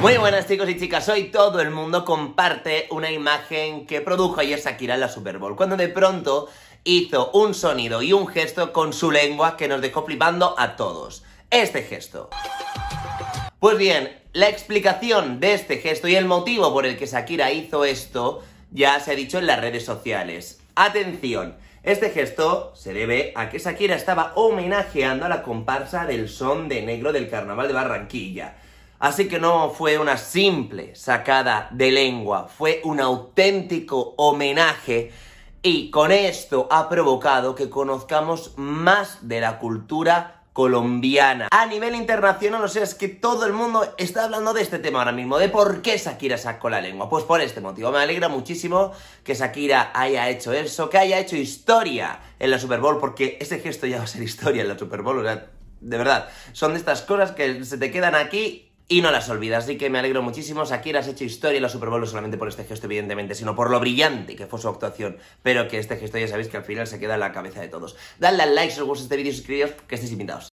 Muy buenas chicos y chicas, hoy todo el mundo comparte una imagen que produjo ayer Shakira en la Super Bowl, cuando de pronto hizo un sonido y un gesto con su lengua que nos dejó flipando a todos. Este gesto. Pues bien, la explicación de este gesto y el motivo por el que Shakira hizo esto ya se ha dicho en las redes sociales. Atención, este gesto se debe a que Shakira estaba homenajeando a la comparsa del son de negro del carnaval de Barranquilla. Así que no fue una simple sacada de lengua, fue un auténtico homenaje y con esto ha provocado que conozcamos más de la cultura colombiana. A nivel internacional, o sea, es que todo el mundo está hablando de este tema ahora mismo, de por qué Shakira sacó la lengua. Pues por este motivo, me alegra muchísimo que Shakira haya hecho eso, que haya hecho historia en la Super Bowl, porque ese gesto ya va a ser historia en la Super Bowl, o sea, de verdad, son de estas cosas que se te quedan aquí y no las olvidas. Así que me alegro muchísimo. Sakira has hecho historia en la Super Bowl no solamente por este gesto, evidentemente, sino por lo brillante que fue su actuación. Pero que este gesto ya sabéis que al final se queda en la cabeza de todos. Dadle al like si os gusta este vídeo y suscribiros que estéis invitados.